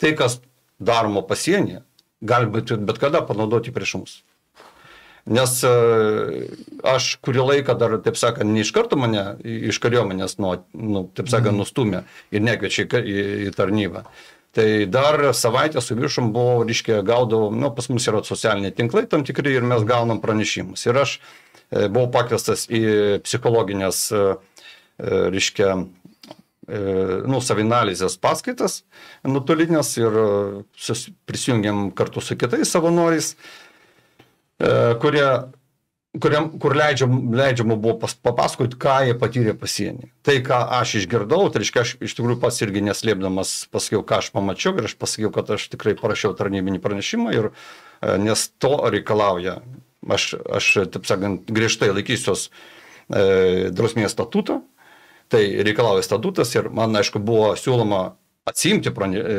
tai, kas daroma pasienyje, gali būti bet kada panaudoti prieš mus. Nes e, aš kurį laiką dar, taip sakant, ne iš karto mane iš kariuomenės, nu, nu, taip sakant, mhm. nustumė ir nekviečia į, į tarnybą. Tai dar savaitę su viršum buvo, reiškia, gaudavau, nu, pas mus yra socialiniai tinklai tam tikri ir mes gaunam pranešimus. Ir aš e, buvau pakviestas į psichologinės, e, reiškia, nu, savinalizės paskaitas nutolinės ir prisijungiam kartu su kitais savanoriais, kurie, kuriam, kur leidžiam, leidžiama buvo papasakoti, ką jie patyrė pasienį. Tai, ką aš išgirdau, tai reiškia, aš iš tikrųjų pats irgi neslėpdamas pasakiau, ką aš pamačiau ir aš pasakiau, kad aš tikrai parašiau tarnybinį pranešimą, ir, nes to reikalauja. Aš, aš taip sakant, griežtai laikysiuos e, drausmės statuto, e, Tai reikalauja statutas ir man, aišku, buvo siūloma atsimti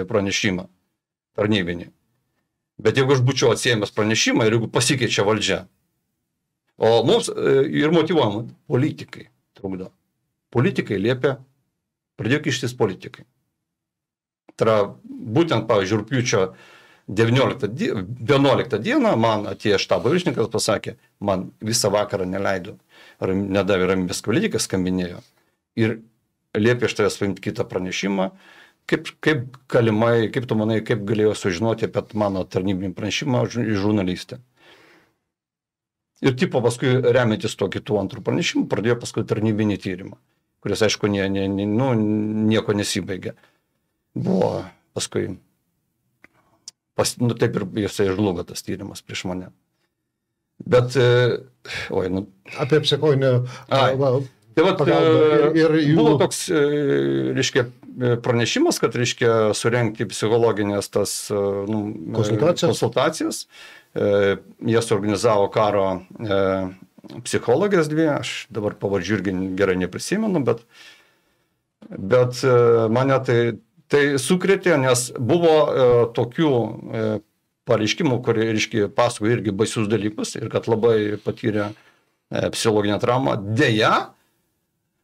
pranešimą tarnybinį. Bet jeigu aš būčiau atsiemęs pranešimą ir jeigu pasikeičia valdžia, o mums e, ir motivuojama, politikai trukdo. Politikai liepia, pradėjo kištis politikai. Tai yra būtent, pavyzdžiui, rūpiučio 19, 11 dieną man atėjo štabo viršininkas, pasakė, man visą vakarą neleido, nedavė ramybės kvalidikas, skambinėjo ir liepia iš tavęs paimti kitą pranešimą. Kaip, kaip galimai, kaip tu manai, kaip galėjo sužinoti apie mano tarnybinį pranešimą žurnalistė? Ir tipo paskui remiantis tuo kitų antrų pranešimų pradėjo paskui tarnybinį tyrimą, kuris aišku nie, nie, nie, nu, nieko nesibaigė. Buvo paskui, pas, nu taip ir jisai žlugo tas tyrimas prieš mane. Bet, e, oi, nu. Apie psichologinę Tai vat, e, ir, ir jų... buvo toks, e, reiškia, e, pranešimas, kad reiškia surenkti psichologinės tas nu, konsultacijas. konsultacijas. Jie suorganizavo karo psichologės dvi, aš dabar pavardžių irgi gerai neprisimenu, bet, bet mane tai, tai sukrėtė, nes buvo tokių pareiškimų, kurie, reiškia, pasakoja irgi baisius dalykus ir kad labai patyrė psichologinę traumą. Deja,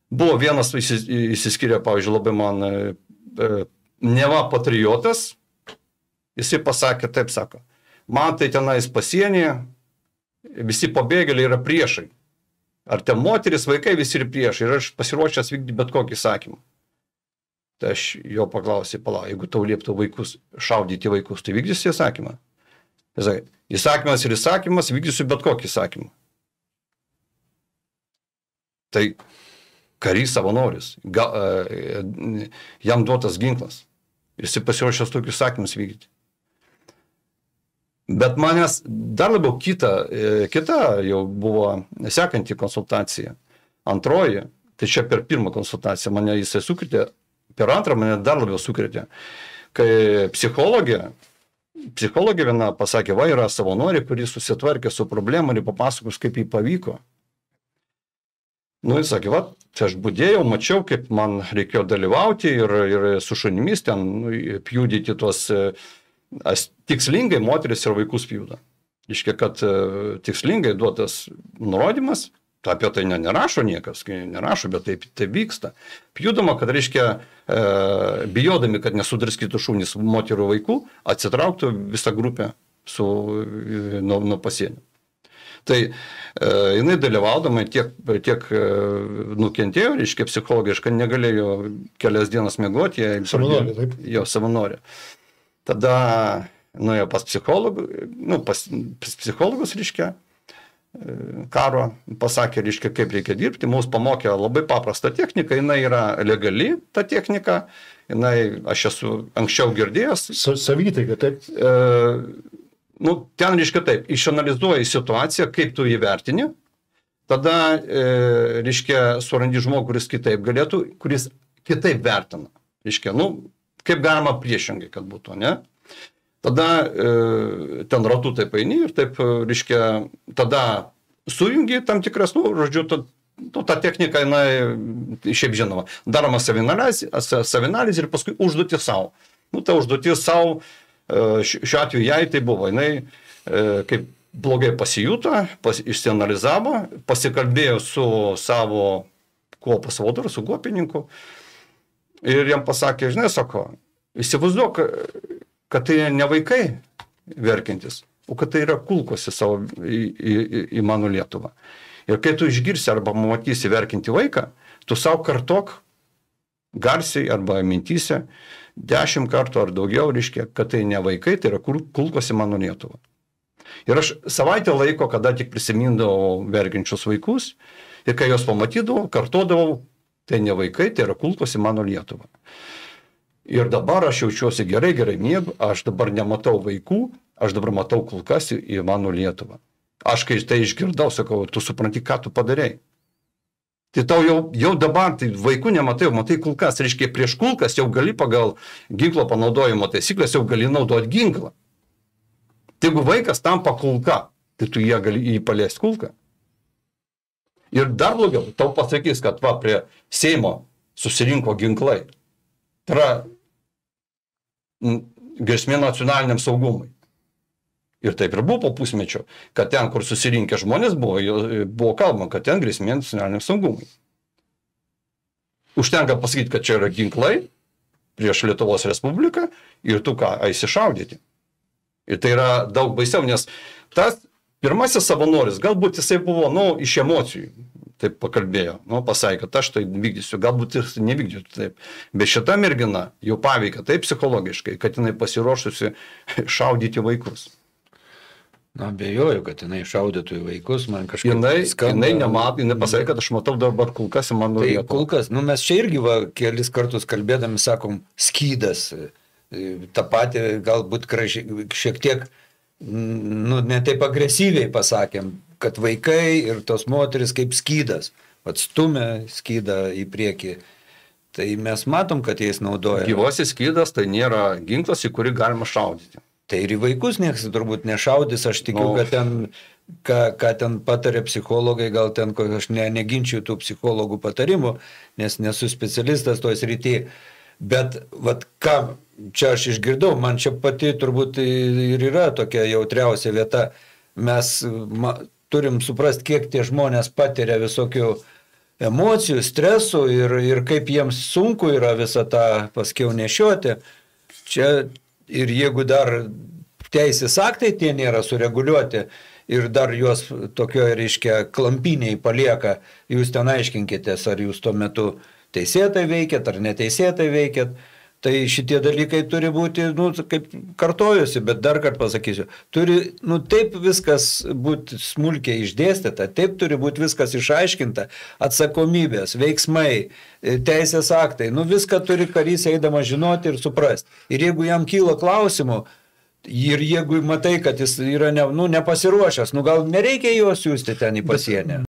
Buvo vienas įsiskyrė, pavyzdžiui, labai man e, e, neva patriotas, jisai pasakė, taip sako, man tai tenais pasienyje, visi pabėgėliai yra priešai. Ar ten moteris, vaikai, visi yra priešai. Ir aš pasiruošęs vykdyti bet kokį įsakymą. Tai aš jo paklausė, palauk, jeigu tau lieptų vaikus, šaudyti vaikus, tai vykdysi įsakymą. Jis sakė, įsakymas ir įsakymas, vykdysiu bet kokį įsakymą. Tai karys savanoris, ga, e, e, jam duotas ginklas. Jis pasiruošęs tokius sakymus vykdyti. Bet manęs dar labiau kita, e, kita jau buvo sekanti konsultacija. Antroji, tai čia per pirmą konsultaciją mane jisai sukrėtė, per antrą mane dar labiau sukrėtė. Kai psichologė, psichologė viena pasakė, va yra savanorė, kuri susitvarkė su problemu ir papasakos, kaip jį pavyko. Nu, jis sakė, va, aš būdėjau, mačiau, kaip man reikėjo dalyvauti ir, ir su šunimis ten nu, pjūdyti tuos, e, as, tikslingai moteris ir vaikus pjūda. Iškia, kad e, tikslingai duotas nurodymas, apie tai ne, nerašo niekas, nerašo, bet taip tai vyksta. Pjūdama, kad reiškia, e, bijodami, kad nesudraskytų šunys moterų vaikų, atsitrauktų visą grupę su, e, nuo, nuo pasienio. Tai e, jinai dalyvaudama tiek, tiek e, nukentėjo, reiškia psichologiškai, negalėjo kelias dienas mėgoti. Samonorė, taip. Jo, samonorė. Tada nuėjo pas, psichologų, nu, pas, pas psichologus, reiškia, e, karo, pasakė, reiškia, kaip reikia dirbti, mūsų pamokė labai paprastą techniką, jinai yra legali, ta technika, jinai, aš esu anksčiau girdėjęs. Savytai, kad taip. E, nu, ten reiškia taip, išanalizuoji situaciją, kaip tu įvertini, tada e, reiškia surandi žmogų, kuris kitaip galėtų, kuris kitaip vertina. Reiškia, nu, kaip galima priešingai, kad būtų, ne? Tada e, ten ratų taip eini ir taip, e, reiškia, tada sujungi tam tikras, nu, žodžiu, tad, nu, ta technika, jinai šiaip žinoma, daroma savinalizė ir paskui užduoti savo. Nu, ta užduotis savo E, šiuo atveju jai tai buvo, jinai e, kaip blogai pasijuto, pas, išsianalizavo, pasikalbėjo su savo kuopos vadovu, su guopininku ir jam pasakė, žinai, sako, įsivaizduok, kad tai ne vaikai verkintis, o kad tai yra kulkosi savo į, į, į, į mano Lietuvą. Ir kai tu išgirsi arba matysi verkinti vaiką, tu savo kartok garsiai arba mintyse, dešimt kartų ar daugiau, reiškia, kad tai ne vaikai, tai yra kulkosi mano Lietuva. Ir aš savaitę laiko, kada tik prisimindavau verkiančius vaikus ir kai juos pamatydavau, kartodavau, tai ne vaikai, tai yra kulkosi mano Lietuva. Ir dabar aš jaučiuosi gerai, gerai miegu, aš dabar nematau vaikų, aš dabar matau kulkas į mano Lietuvą. Aš kai tai išgirdau, sakau, tu supranti, ką tu padarėjai. Tai tau jau, jau dabar, tai vaikų nematai, matai kulkas, reiškia prieš kulkas jau gali pagal ginklo panaudojimo taisyklės, jau gali naudoti ginklą. Tai jeigu vaikas tampa kulka, tai tu ją gali įpaliesti kulką. Ir dar blogiau, tau pasakys, kad va prie Seimo susirinko ginklai. Tai yra grėsmė nacionaliniam saugumui. Ir taip ir buvo po pusmečio, kad ten, kur susirinkę žmonės buvo, buvo kalbama, kad ten grėsmė nacionaliniam saugumui. Užtenka pasakyti, kad čia yra ginklai prieš Lietuvos Respubliką ir tu ką, aisišaudyti. Ir tai yra daug baisiau, nes tas pirmasis savanoris, galbūt jisai buvo, nu, iš emocijų, taip pakalbėjo, nu, pasakė, kad aš tai vykdysiu, galbūt ir nevykdysiu taip. Bet šita mergina jau paveikia taip psichologiškai, kad jinai pasiruošusi šaudyti vaikus. Na, bejoju, kad jinai šaudytų į vaikus, man kažkaip. Jinai, tai skamba... jinai nemato, jinai pasakė, kad aš matau dabar kulkas į mano. Tai vietą. kulkas, nu mes čia irgi va, kelis kartus kalbėdami sakom, skydas, e, tą patį galbūt kraži, šiek tiek, nu, netaip agresyviai pasakėm, kad vaikai ir tos moteris kaip skydas, atstumė skydą į priekį. Tai mes matom, kad jais naudoja. Gyvasis skydas tai nėra ginklas, į kurį galima šaudyti. Tai ir į vaikus niekas turbūt nešaudys, aš tikiu, no. Nu. kad ten, ką, ką ten patarė psichologai, gal ten, aš ne, neginčiau tų psichologų patarimų, nes nesu specialistas toje srityje. Bet, vad, ką čia aš išgirdau, man čia pati turbūt ir yra tokia jautriausia vieta. Mes ma, turim suprasti, kiek tie žmonės patiria visokių emocijų, stresų ir, ir kaip jiems sunku yra visą tą paskiau nešioti. Čia ir jeigu dar teisės aktai tie nėra sureguliuoti ir dar juos tokioje, reiškia, klampiniai palieka, jūs ten aiškinkitės, ar jūs tuo metu teisėtai veikėt ar neteisėtai veikėt. Tai šitie dalykai turi būti, nu, kaip kartojusi, bet dar kartą pasakysiu, turi, nu, taip viskas būti smulkiai išdėstyta, taip turi būti viskas išaiškinta, atsakomybės, veiksmai, e, teisės aktai, nu, viską turi karys eidama žinoti ir suprasti. Ir jeigu jam kyla klausimų, Ir jeigu matai, kad jis yra ne, nu, nepasiruošęs, nu gal nereikia juos siūsti ten į pasienį.